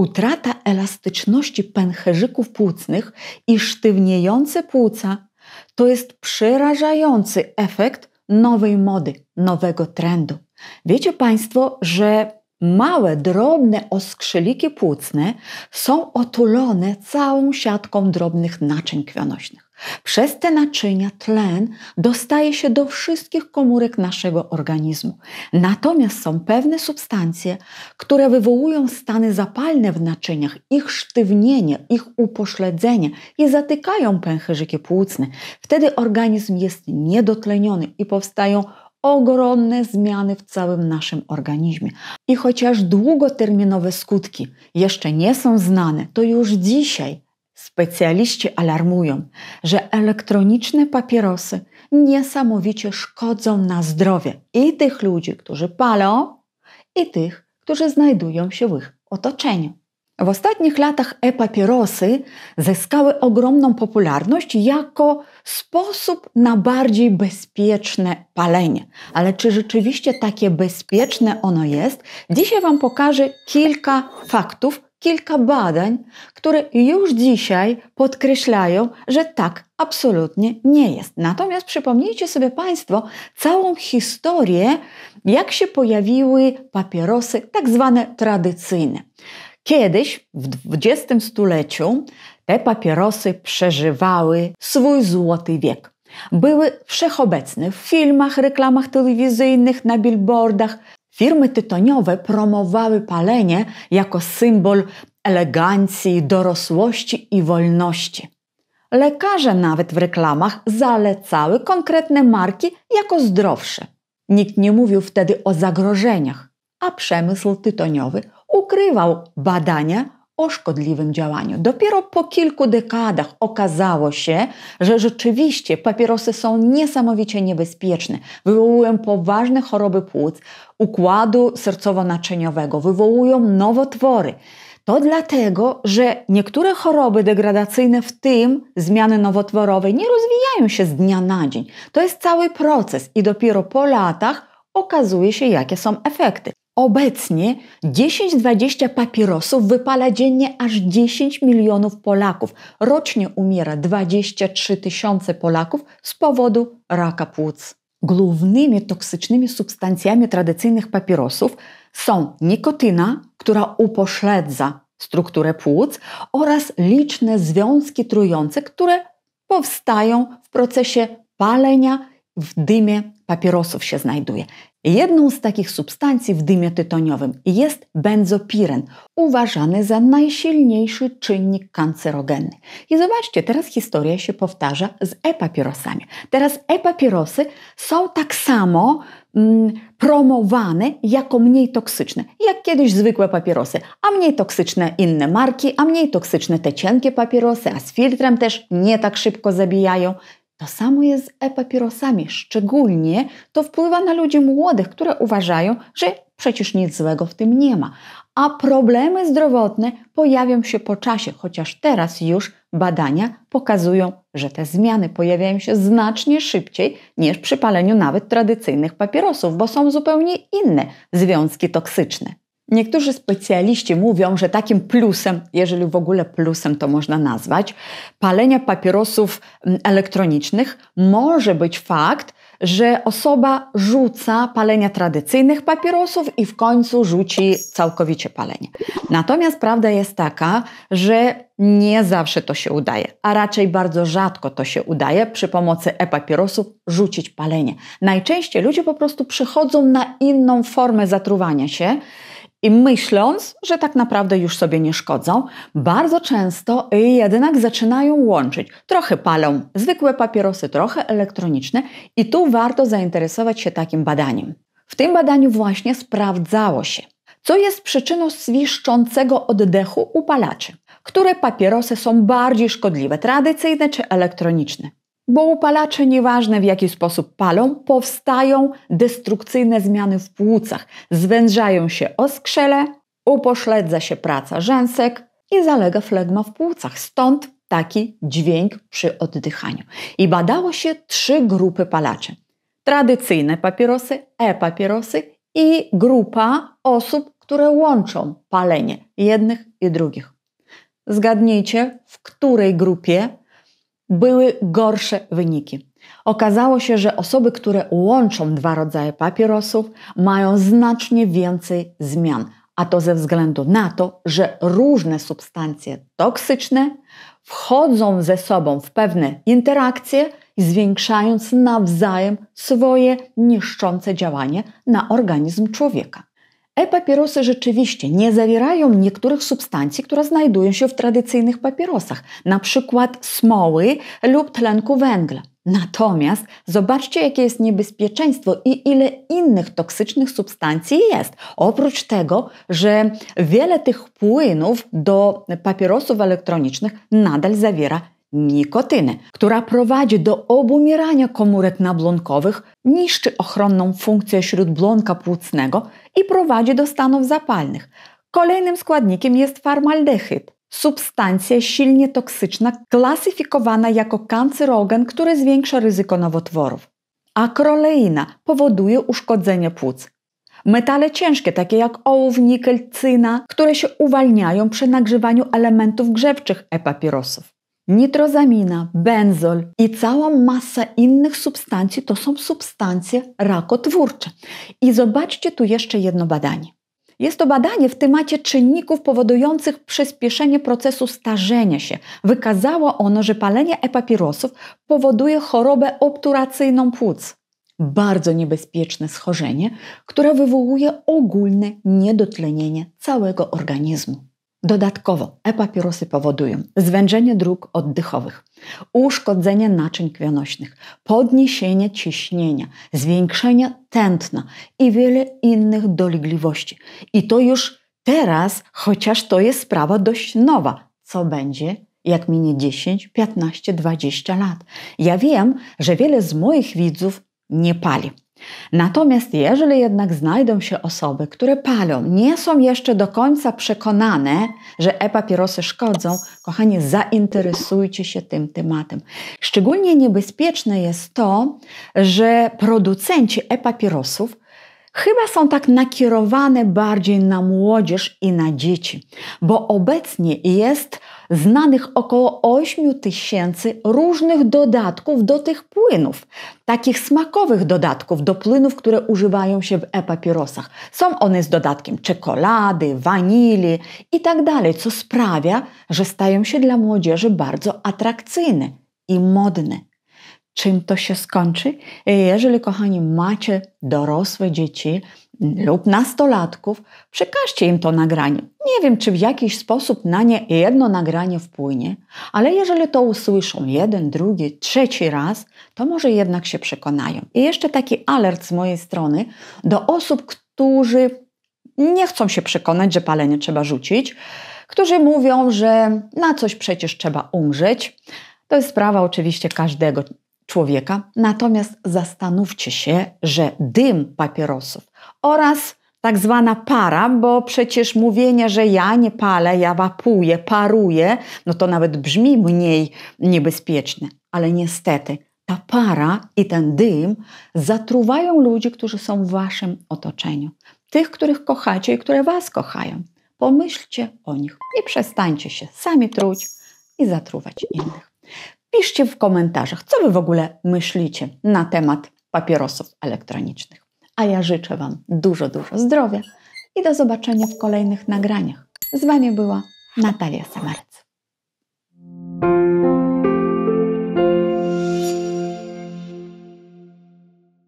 Utrata elastyczności pęcherzyków płucnych i sztywniejące płuca to jest przerażający efekt nowej mody, nowego trendu. Wiecie Państwo, że Małe, drobne oskrzeliki płucne są otulone całą siatką drobnych naczyń krwionośnych. Przez te naczynia tlen dostaje się do wszystkich komórek naszego organizmu. Natomiast są pewne substancje, które wywołują stany zapalne w naczyniach, ich sztywnienie, ich upośledzenie i zatykają pęcherzyki płucne. Wtedy organizm jest niedotleniony i powstają ogromne zmiany w całym naszym organizmie. I chociaż długoterminowe skutki jeszcze nie są znane, to już dzisiaj specjaliści alarmują, że elektroniczne papierosy niesamowicie szkodzą na zdrowie i tych ludzi, którzy palą, i tych, którzy znajdują się w ich otoczeniu. W ostatnich latach e-papierosy zyskały ogromną popularność jako sposób na bardziej bezpieczne palenie. Ale czy rzeczywiście takie bezpieczne ono jest? Dzisiaj Wam pokażę kilka faktów, kilka badań, które już dzisiaj podkreślają, że tak absolutnie nie jest. Natomiast przypomnijcie sobie Państwo całą historię, jak się pojawiły papierosy tak zwane tradycyjne. Kiedyś, w XX stuleciu, te papierosy przeżywały swój złoty wiek. Były wszechobecne w filmach, reklamach telewizyjnych, na billboardach. Firmy tytoniowe promowały palenie jako symbol elegancji, dorosłości i wolności. Lekarze nawet w reklamach zalecały konkretne marki jako zdrowsze. Nikt nie mówił wtedy o zagrożeniach, a przemysł tytoniowy ukrywał badania o szkodliwym działaniu. Dopiero po kilku dekadach okazało się, że rzeczywiście papierosy są niesamowicie niebezpieczne. Wywołują poważne choroby płuc, układu sercowo-naczyniowego, wywołują nowotwory. To dlatego, że niektóre choroby degradacyjne, w tym zmiany nowotworowe, nie rozwijają się z dnia na dzień. To jest cały proces i dopiero po latach okazuje się, jakie są efekty. Obecnie 10-20 papierosów wypala dziennie aż 10 milionów Polaków. Rocznie umiera 23 tysiące Polaków z powodu raka płuc. Głównymi toksycznymi substancjami tradycyjnych papierosów są nikotyna, która upośledza strukturę płuc oraz liczne związki trujące, które powstają w procesie palenia w dymie papierosów się znajduje. Jedną z takich substancji w dymie tytoniowym jest benzopiren, uważany za najsilniejszy czynnik kancerogenny. I zobaczcie, teraz historia się powtarza z e-papierosami. Teraz e-papierosy są tak samo mm, promowane jako mniej toksyczne, jak kiedyś zwykłe papierosy, a mniej toksyczne inne marki, a mniej toksyczne te cienkie papierosy, a z filtrem też nie tak szybko zabijają, to samo jest z e-papierosami. Szczególnie to wpływa na ludzi młodych, które uważają, że przecież nic złego w tym nie ma. A problemy zdrowotne pojawią się po czasie, chociaż teraz już badania pokazują, że te zmiany pojawiają się znacznie szybciej niż przy paleniu nawet tradycyjnych papierosów, bo są zupełnie inne związki toksyczne. Niektórzy specjaliści mówią, że takim plusem, jeżeli w ogóle plusem to można nazwać, palenia papierosów mm, elektronicznych może być fakt, że osoba rzuca palenia tradycyjnych papierosów i w końcu rzuci całkowicie palenie. Natomiast prawda jest taka, że nie zawsze to się udaje, a raczej bardzo rzadko to się udaje przy pomocy e-papierosów rzucić palenie. Najczęściej ludzie po prostu przychodzą na inną formę zatruwania się i myśląc, że tak naprawdę już sobie nie szkodzą, bardzo często jednak zaczynają łączyć. Trochę palą zwykłe papierosy, trochę elektroniczne, i tu warto zainteresować się takim badaniem. W tym badaniu właśnie sprawdzało się, co jest przyczyną swiszczącego oddechu u palaczy, które papierosy są bardziej szkodliwe, tradycyjne czy elektroniczne. Bo upalacze, nieważne w jaki sposób palą, powstają destrukcyjne zmiany w płucach. Zwężają się oskrzele, upośledza się praca rzęsek i zalega flegma w płucach. Stąd taki dźwięk przy oddychaniu. I badało się trzy grupy palaczy. Tradycyjne papierosy, e-papierosy i grupa osób, które łączą palenie jednych i drugich. Zgadnijcie, w której grupie były gorsze wyniki. Okazało się, że osoby, które łączą dwa rodzaje papierosów, mają znacznie więcej zmian, a to ze względu na to, że różne substancje toksyczne wchodzą ze sobą w pewne interakcje, zwiększając nawzajem swoje niszczące działanie na organizm człowieka. E-papierosy rzeczywiście nie zawierają niektórych substancji, które znajdują się w tradycyjnych papierosach, np. smoły lub tlenku węgla. Natomiast zobaczcie, jakie jest niebezpieczeństwo i ile innych toksycznych substancji jest. Oprócz tego, że wiele tych płynów do papierosów elektronicznych nadal zawiera nikotyny, która prowadzi do obumierania komórek nablonkowych, niszczy ochronną funkcję śródblonka płucnego i prowadzi do stanów zapalnych. Kolejnym składnikiem jest formaldehyd, substancja silnie toksyczna, klasyfikowana jako kancerogen, który zwiększa ryzyko nowotworów. Akroleina powoduje uszkodzenie płuc. Metale ciężkie, takie jak ołów, nikel, cyna, które się uwalniają przy nagrzewaniu elementów grzewczych e-papierosów nitrozamina, benzol i cała masa innych substancji to są substancje rakotwórcze. I zobaczcie tu jeszcze jedno badanie. Jest to badanie w temacie czynników powodujących przyspieszenie procesu starzenia się. Wykazało ono, że palenie e-papierosów powoduje chorobę obturacyjną płuc. Bardzo niebezpieczne schorzenie, które wywołuje ogólne niedotlenienie całego organizmu. Dodatkowo e-papierosy powodują zwężenie dróg oddechowych, uszkodzenie naczyń krwionośnych, podniesienie ciśnienia, zwiększenie tętna i wiele innych dolegliwości. I to już teraz, chociaż to jest sprawa dość nowa. Co będzie, jak minie 10, 15, 20 lat? Ja wiem, że wiele z moich widzów nie pali. Natomiast jeżeli jednak znajdą się osoby, które palą, nie są jeszcze do końca przekonane, że e-papierosy szkodzą, kochani, zainteresujcie się tym tematem. Szczególnie niebezpieczne jest to, że producenci e-papierosów chyba są tak nakierowane bardziej na młodzież i na dzieci, bo obecnie jest znanych około 8 tysięcy różnych dodatków do tych płynów, takich smakowych dodatków do płynów, które używają się w e-papierosach. Są one z dodatkiem czekolady, wanili i tak dalej, co sprawia, że stają się dla młodzieży bardzo atrakcyjne i modne czym to się skończy. E, jeżeli, kochani, macie dorosłe dzieci, lub nastolatków, przekażcie im to nagranie. Nie wiem, czy w jakiś sposób na nie jedno nagranie wpłynie, ale jeżeli to usłyszą jeden, drugi, trzeci raz, to może jednak się przekonają. I jeszcze taki alert z mojej strony do osób, którzy nie chcą się przekonać, że palenie trzeba rzucić, którzy mówią, że na coś przecież trzeba umrzeć. To jest sprawa oczywiście każdego człowieka. Natomiast zastanówcie się, że dym papierosów oraz tak zwana para, bo przecież mówienie, że ja nie palę, ja wapuję, paruję, no to nawet brzmi mniej niebezpieczne. Ale niestety ta para i ten dym zatruwają ludzi, którzy są w waszym otoczeniu. Tych, których kochacie i które was kochają. Pomyślcie o nich i przestańcie się sami truć i zatruwać innych. Piszcie w komentarzach, co Wy w ogóle myślicie na temat papierosów elektronicznych. A ja życzę Wam dużo, dużo zdrowia i do zobaczenia w kolejnych nagraniach. Z Wami była Natalia Samaryt.